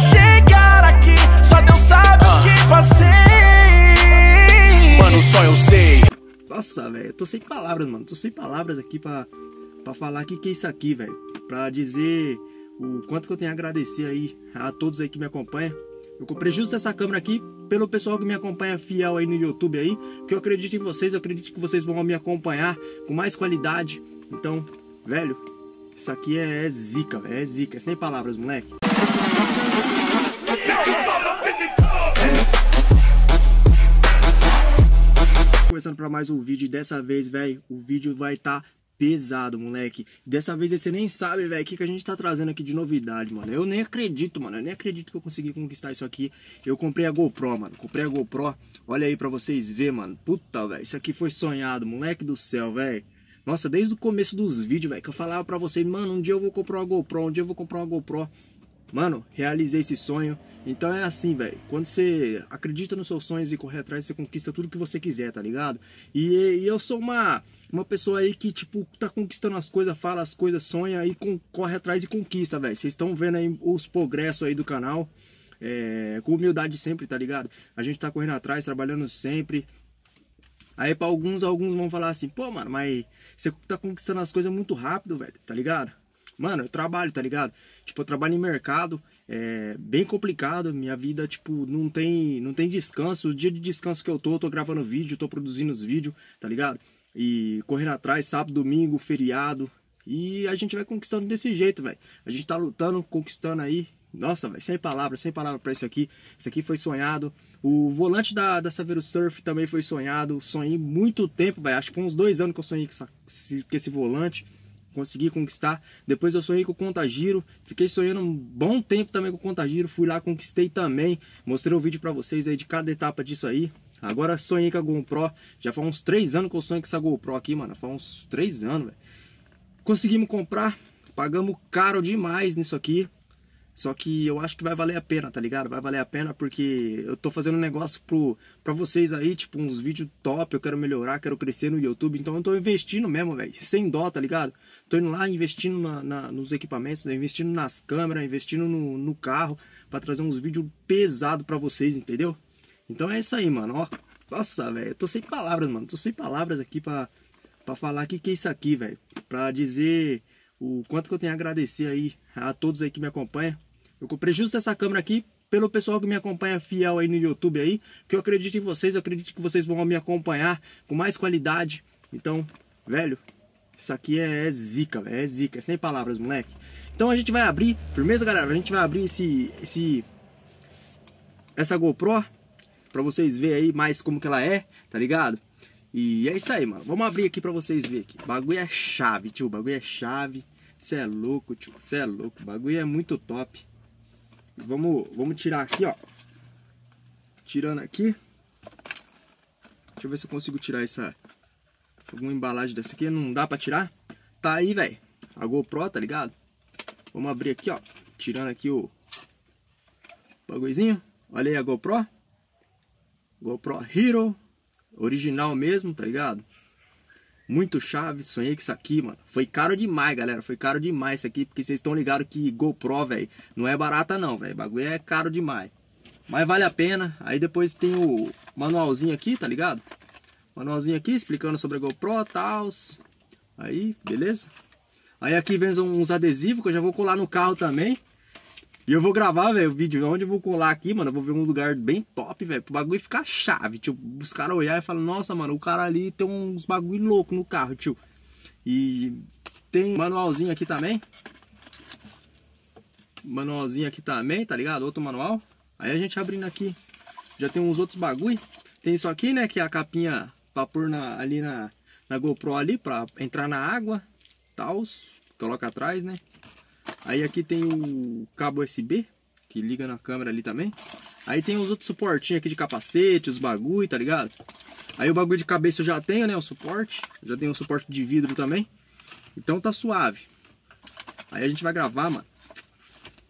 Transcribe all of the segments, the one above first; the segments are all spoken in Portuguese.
chegar aqui. Só Deus sabe o que passei. Mano, só eu sei. Nossa, velho, tô sem palavras, mano. Tô sem palavras aqui pra, pra falar o que, que é isso aqui, velho. Pra dizer o quanto que eu tenho a agradecer aí a todos aí que me acompanham. Eu comprei justo essa câmera aqui pelo pessoal que me acompanha fiel aí no YouTube aí, que eu acredito em vocês, eu acredito que vocês vão me acompanhar com mais qualidade. Então, velho, isso aqui é, é zica, velho, é zica, é sem palavras, moleque. Começando para mais um vídeo, dessa vez, velho, o vídeo vai estar tá pesado, moleque. Dessa vez você nem sabe, velho, o que, que a gente tá trazendo aqui de novidade, mano. Eu nem acredito, mano. Eu nem acredito que eu consegui conquistar isso aqui. Eu comprei a GoPro, mano. Comprei a GoPro. Olha aí pra vocês verem, mano. Puta, velho. Isso aqui foi sonhado, moleque do céu, velho. Nossa, desde o começo dos vídeos, velho, que eu falava pra vocês, mano, um dia eu vou comprar uma GoPro, um dia eu vou comprar uma GoPro mano, realizei esse sonho. Então é assim, velho. Quando você acredita nos seus sonhos e corre atrás, você conquista tudo que você quiser, tá ligado? E, e, eu sou uma, uma pessoa aí que, tipo, tá conquistando as coisas, fala as coisas, sonha e com, corre atrás e conquista, velho. Vocês estão vendo aí os progressos aí do canal. É, com humildade sempre, tá ligado? A gente tá correndo atrás, trabalhando sempre. Aí para alguns, alguns vão falar assim, pô, mano, mas você tá conquistando as coisas muito rápido, velho, tá ligado? Mano, eu trabalho, tá ligado? Tipo, eu trabalho em mercado, é bem complicado. Minha vida, tipo, não tem, não tem descanso. O dia de descanso que eu tô, eu tô gravando vídeo, tô produzindo os vídeos, tá ligado? E correndo atrás, sábado, domingo, feriado. E a gente vai conquistando desse jeito, velho. A gente tá lutando, conquistando aí. Nossa, velho, sem palavras, sem palavras pra isso aqui. Isso aqui foi sonhado. O volante da, da Saveiro Surf também foi sonhado. Sonhei muito tempo, velho. Acho que foi uns dois anos que eu sonhei com, essa, com esse volante consegui conquistar. Depois eu sonhei com o Contagiro, fiquei sonhando um bom tempo também com o Contagiro, fui lá, conquistei também. Mostrei o vídeo para vocês aí de cada etapa disso aí. Agora sonhei com a GoPro, já faz uns 3 anos que eu sonho com essa GoPro aqui, mano, faz uns 3 anos, velho. Conseguimos comprar, pagamos caro demais nisso aqui. Só que eu acho que vai valer a pena, tá ligado? Vai valer a pena porque eu tô fazendo um negócio pro, pra vocês aí, tipo, uns vídeos top, eu quero melhorar, quero crescer no YouTube, então eu tô investindo mesmo, velho, sem dó, tá ligado? Tô indo lá investindo na, na, nos equipamentos, né? investindo nas câmeras, investindo no, no carro, para trazer uns vídeos pesados para vocês, entendeu? Então é isso aí, mano, ó. Nossa, velho, eu tô sem palavras, mano, tô sem palavras aqui pra, pra falar o que, que é isso aqui, velho. Pra dizer o quanto que eu tenho a agradecer aí a todos aí que me acompanham. Eu comprei justo essa câmera aqui pelo pessoal que me acompanha fiel aí no YouTube aí, que eu acredito em vocês, eu acredito que vocês vão me acompanhar com mais qualidade. Então, velho, isso aqui é, é zica, velho, é zica, é sem palavras, moleque. Então a gente vai abrir, firmeza, galera, a gente vai abrir esse esse essa GoPro para vocês verem aí mais como que ela é, tá ligado? E é isso aí, mano. Vamos abrir aqui para vocês verem. aqui. Bagulho é chave, tio, bagulho é chave. Você é louco, tio. Você é louco. O bagulho é muito top. Vamos, vamos tirar aqui, ó. Tirando aqui. Deixa eu ver se eu consigo tirar essa... Alguma embalagem dessa aqui. Não dá pra tirar? Tá aí, velho. A GoPro, tá ligado? Vamos abrir aqui, ó. Tirando aqui o... Bagulhozinho. Olha aí a GoPro. GoPro Hero. Original mesmo, tá ligado? Muito chave, sonhei com isso aqui, mano. Foi caro demais, galera. Foi caro demais isso aqui, porque vocês estão ligados que GoPro, velho, não é barata não, velho. Bagulho é caro demais. Mas vale a pena. Aí depois tem o manualzinho aqui, tá ligado? Manualzinho aqui explicando sobre a GoPro, tal. Aí, beleza? Aí aqui vem uns adesivos que eu já vou colar no carro também. E eu vou gravar, velho, o vídeo onde eu vou colar aqui, mano. Eu vou ver um lugar bem top, velho. Pro bagulho ficar chave, tio. Os caras olhar e falar, nossa, mano, o cara ali tem uns bagulho louco no carro, tio. E tem manualzinho aqui também. Manualzinho aqui também, tá ligado? Outro manual. Aí a gente abrindo aqui. Já tem uns outros bagulho. Tem isso aqui, né? Que é a capinha pra pôr na, ali na, na GoPro ali, pra entrar na água. Tal. Coloca atrás, né? Aí aqui tem o cabo USB, que liga na câmera ali também. Aí tem os outros suportinhos aqui de capacete, os bagulho, tá ligado? Aí o bagulho de cabeça eu já tenho, né? O suporte. Já tenho um suporte de vidro também. Então tá suave. Aí a gente vai gravar, mano.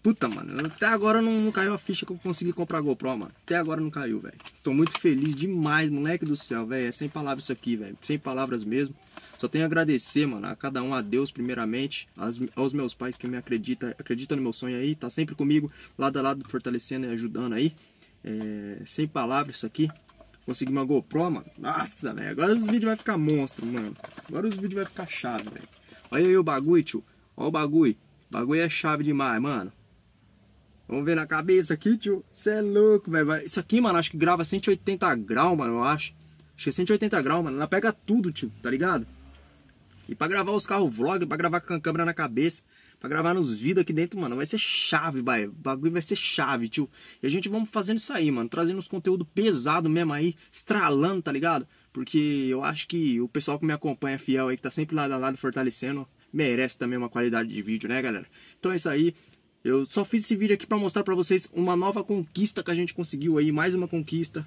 Puta, mano, até agora não, não, caiu a ficha que eu consegui comprar a GoPro, mano. Até agora não caiu, velho. Tô muito feliz demais, moleque do céu, velho. É sem palavras isso aqui, velho. Sem palavras mesmo. Só tenho a agradecer, mano, a cada um, a Deus primeiramente, aos, aos meus pais que me acreditam, acreditam no meu sonho aí, tá sempre comigo, lado a lado, fortalecendo e ajudando aí. É, sem palavras isso aqui. Consegui uma GoPro, mano. Nossa, velho. Agora os vídeos vai ficar monstro, mano. Agora os vídeos vai ficar chave, velho. Olha aí o bagulho, tio. Olha o bagulho. O bagulho é chave demais, mano. Vamos ver na cabeça aqui, tio. Você é louco, velho. Isso aqui, mano, acho que grava 180 graus, mano, eu acho. Acho que é 180 graus, mano. Ela pega tudo, tio, tá ligado? E pra gravar os carros vlog, pra gravar com a câmera na cabeça, pra gravar nos vídeos aqui dentro, mano, vai ser chave, vai. O bagulho vai ser chave, tio. E a gente vamos fazendo isso aí, mano. Trazendo uns conteúdo pesado mesmo aí, estralando, tá ligado? Porque eu acho que o pessoal que me acompanha fiel aí, que tá sempre lado a lado fortalecendo, merece também uma qualidade de vídeo, né, galera? Então é isso aí. Eu só fiz esse vídeo aqui para mostrar para vocês uma nova conquista que a gente conseguiu aí, mais uma conquista.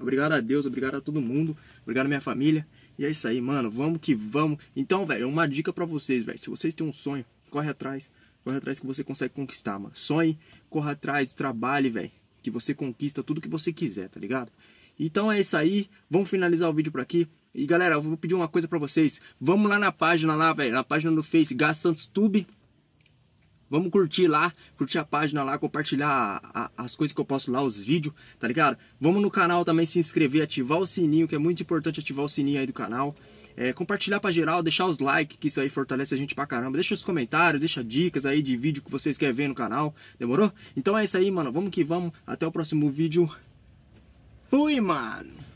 Obrigado a Deus, obrigado a todo mundo, obrigado a minha família. E é isso aí, mano, vamos que vamos. Então, velho, uma dica para vocês, velho, se vocês têm um sonho, corre atrás, corre atrás que você consegue conquistar, mano. Sonhe, corra atrás, trabalhe, velho, que você conquista tudo que você quiser, tá ligado? Então é isso aí, vamos finalizar o vídeo por aqui. E galera, eu vou pedir uma coisa para vocês. Vamos lá na página lá, velho, na página do Face, Gas Santos Tube Vamos curtir lá, curtir a página lá, compartilhar a, a, as coisas que eu posto lá, os vídeos, tá ligado? Vamos no canal também se inscrever, ativar o sininho, que é muito importante ativar o sininho aí do canal. É, compartilhar pra geral, deixar os likes, que isso aí fortalece a gente pra caramba. Deixa os comentários, deixa dicas aí de vídeo que vocês querem ver no canal, demorou? Então é isso aí, mano. Vamos que vamos. Até o próximo vídeo. Fui, mano!